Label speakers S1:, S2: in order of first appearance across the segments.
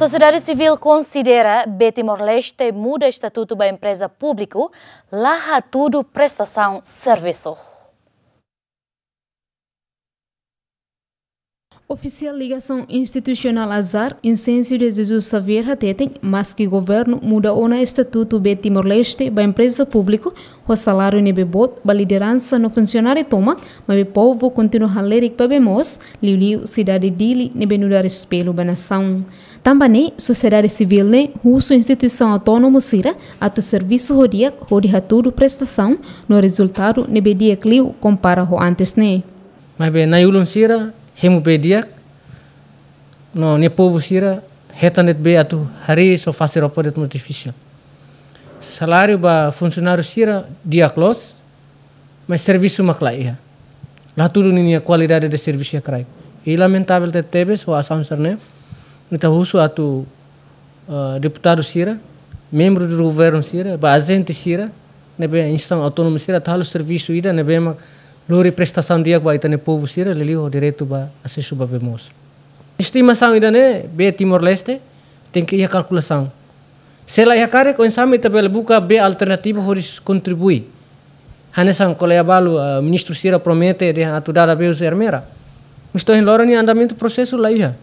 S1: sociedade civil considera que leste muda o estatuto da empresa pública, lá tudo prestação serviço. Oficial ligação institucional azar, incêndio de Jesus Xavier Hateten, mas que governo muda o estatuto de Timor-Leste para empresa pública, o salário nebe bot, a liderança no funcionário toma, mas o povo continua a ler para bemos, liu cidade de Dili, nebe nudar espelho para nação. Também, sociedade civil ne, né, russo instituição autônoma sira, ato serviço rodia, rodia tudo prestação, no resultado nebe dia clio compara o antes
S2: ne. Né. Mas bem, na ilusão sira, hemopedia no ne povo sira hetanet be atu hari so fasir opodet artificial salário ba funcionário sira dia close mas serviço maclaia lá tudo ninia qualidade de serviço é crai e lamentável te teve so ação serne nita husu atu uh, deputado sira membro do governo sira ba agente sira nebe instância autônoma sira tal serviço ida nebe mak luri prestação dia ba itane povo sira lelio direito ba acesso ba vemos estimação ainda né be Timor Leste tem que ir a calculação se lá yakare com ensame tabel buka be alternativa horis contribui hanesan kolea balu uh, eh, ministro sira promete de atudada beus ermera estou em lora ni andamento processo lá ia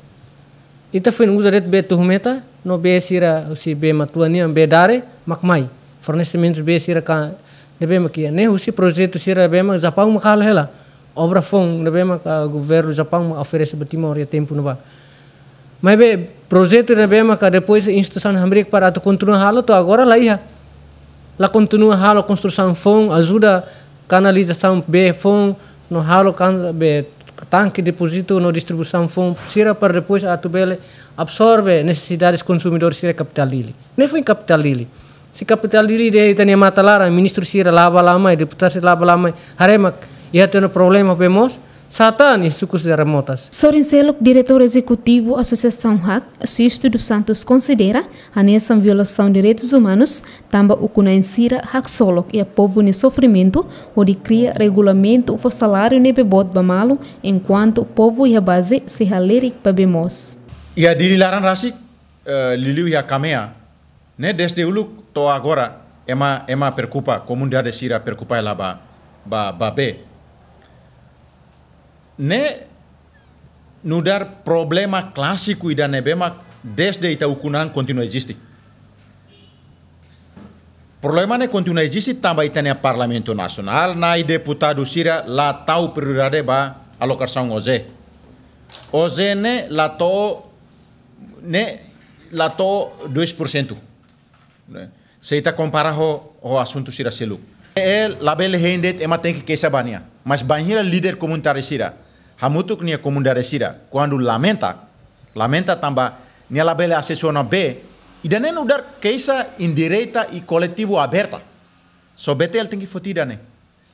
S2: ita fin usaret be tuhmeta no be sira usi be matuani be dare makmai fornecimento be sira ka debema nem o usi projeto sira bema Japão me kala ela obra fon debema o governo Japão oferece a Timor e tempo no ba mas bem projeto debema que depois instituição hamrik para tu continua halo tu agora lá ia lá continua halo construção fon ajuda canalização be fon no halo can be tanque depósito no distribuição fon sira para depois a tu bele absorve necessidades consumidores sira capital lili nem foi capital lili si kapital dili dia itani matalara ministro sira laba lamai deputado sira laba lamai haremak ia tena problema pemos Satan e sucos de remotas.
S1: Sorin Sorencelok, diretor executivo da Associação HAC, Sisto dos Santos, considera a nessa violação de direitos humanos, também o cunansira HAC solo e a povo em sofrimento, onde cria regulamento o salário ne bebot bamalo, enquanto o povo e a base se para bemos.
S3: E a dirilaran rasik, uh, liliu e a kamea, ne desde ulu to agora ema ema percupa comunidade sira percupa ela ba ba ba be né problema clássico e da nebema desde ukunan continua existe problema ne continua existe tamba ita ne parlamento nacional na i deputado sira la tau prioridade ba alocação oze oze ne la to ne la to 2% Né? Seita compara ho, ho assunto sira selu. E label hendet ema tem que queixa bania. Mas banheira líder comunitário sira. que nem comunitário sira. Quando lamenta, lamenta tamba nia label assessora B. E danen dar queixa indireita e coletivo aberta. So betel tem que fotida né.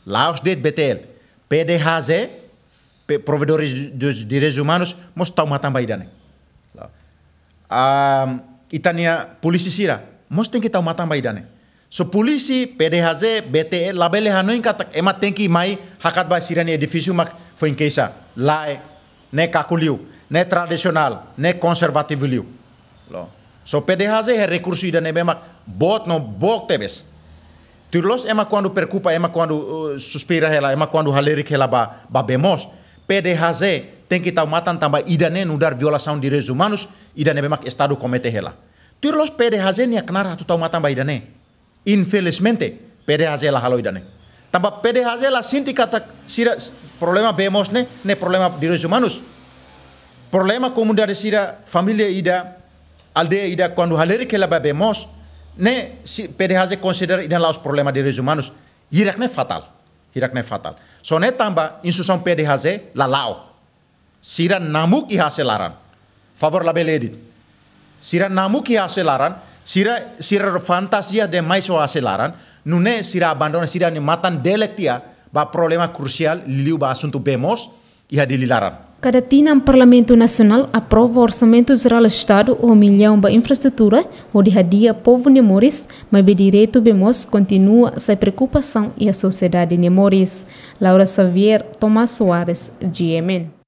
S3: Laos de betel. PDHZ, provedores de direitos humanos, mos tau matamba idane. Um, itania polícia sira mos mesti kita mata maidane. So polisi, PDHZ, BTE, labele hanoi katak ema tenki mai hakat ba sirani edifício mak foi keisa. Lae, ne kakuliu, ne tradicional, ne conservativo liu. So PDHZ é recurso ida nebe mak bot no bok tebes. Turlos ema quando preocupa, ema quando uh, suspira ela, ema quando halerik ela ba, ba bemos. PDHZ tem que estar matando também ida ne nudar violação de direitos humanos, ida nebe mak estado comete ela. tu los pede hazen ya kenar hatu tau matang bayi dane. Infelizmente, pede hazen lah halo idane. Tambah pede hazen lah sinti kata sira problema bemos ne, ne problema diri rezumanus. Problema komunitas sira familia ida, aldea ida, kuandu haleri ke laba bemos, ne si, pede hazen consider idan laos problema diri rezumanus. Hirak ne fatal, hirak ne fatal. So ne tambah insusan pede hazen la lao. Sira namuk ihasilaran. Favor la beledit. sira namuki aselaran sira sira fantasia de mais o aselaran nune sira abandona sira ni matan delektia ba problema crucial liu ba assunto bemos ia dililaran
S1: Cada tina Parlamento Nacional aprova orçamento geral do Estado ou milhão para infraestrutura, onde radia povo nemores mas o direito bemos continua sem preocupação e a sociedade nemores Laura Xavier, Tomás Soares, GMN.